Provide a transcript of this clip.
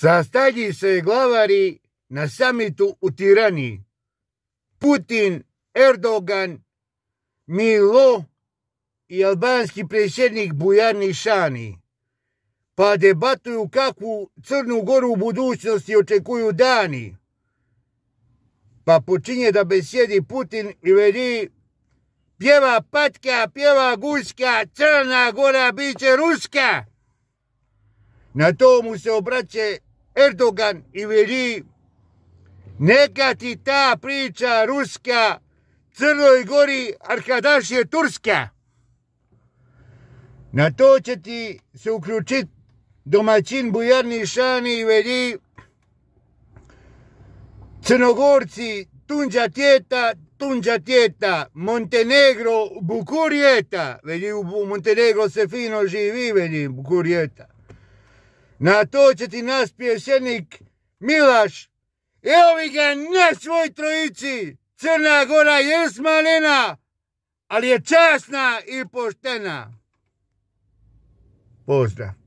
Sastađi se glavari na samitu u Tirani. Putin, Erdogan, Milo i albanski predsjednik Bujani Šani. Pa debatuju kakvu Crnu Goru u budućnosti očekuju dani. Pa počinje da besjedi Putin i vedi pjeva patka, pjeva guska, Crna Gora biće ruska. Na to mu se obraće Erdogan i vedi, Neka ti ta priča ruska, Crnoj Gori, Arkadaš je Turska. Na to će ti se uključiti domaćin Bujarni Šani i vedi, Crnogorci, Tunđa Tjeta, Tunđa Tjeta, Montenegro, Bukurjeta, veli u Montenegro se fino živi, veli Bukurjeta. Na to će ti nas pjesenik Milaš. Evo ga na svoj trojici. Crna Gora je smalena, ali je časna i poštena. Pozdrav.